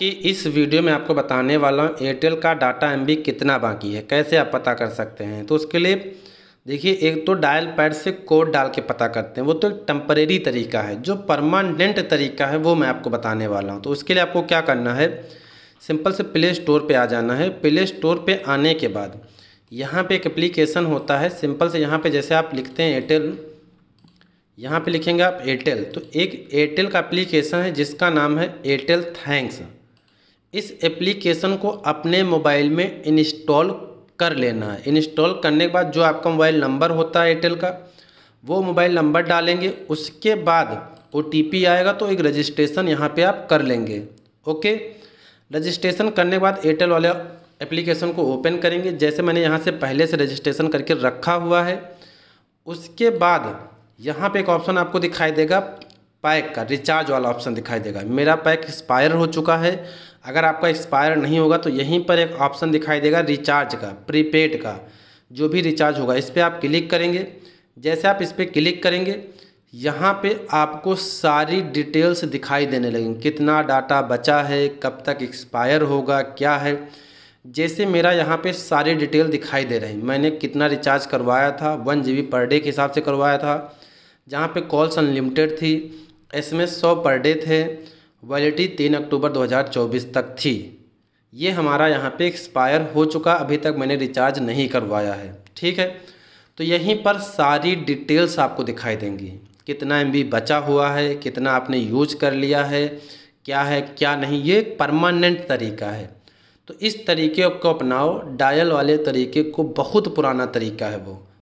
कि इस वीडियो में आपको बताने वाला हूँ एयरटेल का डाटा एम कितना बाकी है कैसे आप पता कर सकते हैं तो उसके लिए देखिए एक तो डायल पैड से कोड डाल के पता करते हैं वो तो एक टम्परेरी तरीका है जो परमानेंट तरीका है वो मैं आपको बताने वाला हूँ तो उसके लिए आपको क्या करना है सिंपल से प्ले स्टोर पे आ जाना है प्ले स्टोर पे आने के बाद यहाँ पे एक एप्लीकेशन होता है सिंपल से यहाँ पे जैसे आप लिखते हैं एयरटेल यहाँ पर लिखेंगे आप एयरटेल तो एक एयरटेल का एप्लीकेशन है जिसका नाम है एयरटेल थैंक्स इस एप्लीकेशन को अपने मोबाइल में इंस्टॉल कर लेना है इंस्टॉल करने के बाद जो आपका मोबाइल नंबर होता है एयरटेल का वो मोबाइल नंबर डालेंगे उसके बाद ओ आएगा तो एक रजिस्ट्रेशन यहाँ पे आप कर लेंगे ओके रजिस्ट्रेशन करने के बाद एयरटेल वाले एप्लीकेशन को ओपन करेंगे जैसे मैंने यहाँ से पहले से रजिस्ट्रेशन करके रखा हुआ है उसके बाद यहाँ पे एक ऑप्शन आपको दिखाई देगा पैक का रिचार्ज वाला ऑप्शन दिखाई देगा मेरा पैक एक्सपायर हो चुका है अगर आपका एक्सपायर नहीं होगा तो यहीं पर एक ऑप्शन दिखाई देगा रिचार्ज का प्रीपेड का जो भी रिचार्ज होगा इस पर आप क्लिक करेंगे जैसे आप इस पर क्लिक करेंगे यहाँ पे आपको सारी डिटेल्स दिखाई देने लगेंगे कितना डाटा बचा है कब तक एक्सपायर होगा क्या है जैसे मेरा यहाँ पे सारी डिटेल दिखाई दे रही मैंने कितना रिचार्ज करवाया था वन जी पर डे के हिसाब से करवाया था जहाँ पे कॉल्स अनलिमिटेड थी इसमें सौ पर डे थे वैलिटी तीन अक्टूबर 2024 तक थी ये हमारा यहाँ पे एक्सपायर हो चुका अभी तक मैंने रिचार्ज नहीं करवाया है ठीक है तो यहीं पर सारी डिटेल्स आपको दिखाई देंगी कितना एम बचा हुआ है कितना आपने यूज कर लिया है क्या है क्या नहीं ये परमानेंट तरीका है तो इस तरीके को अपनाओ डायल वाले तरीके को बहुत पुराना तरीका है वो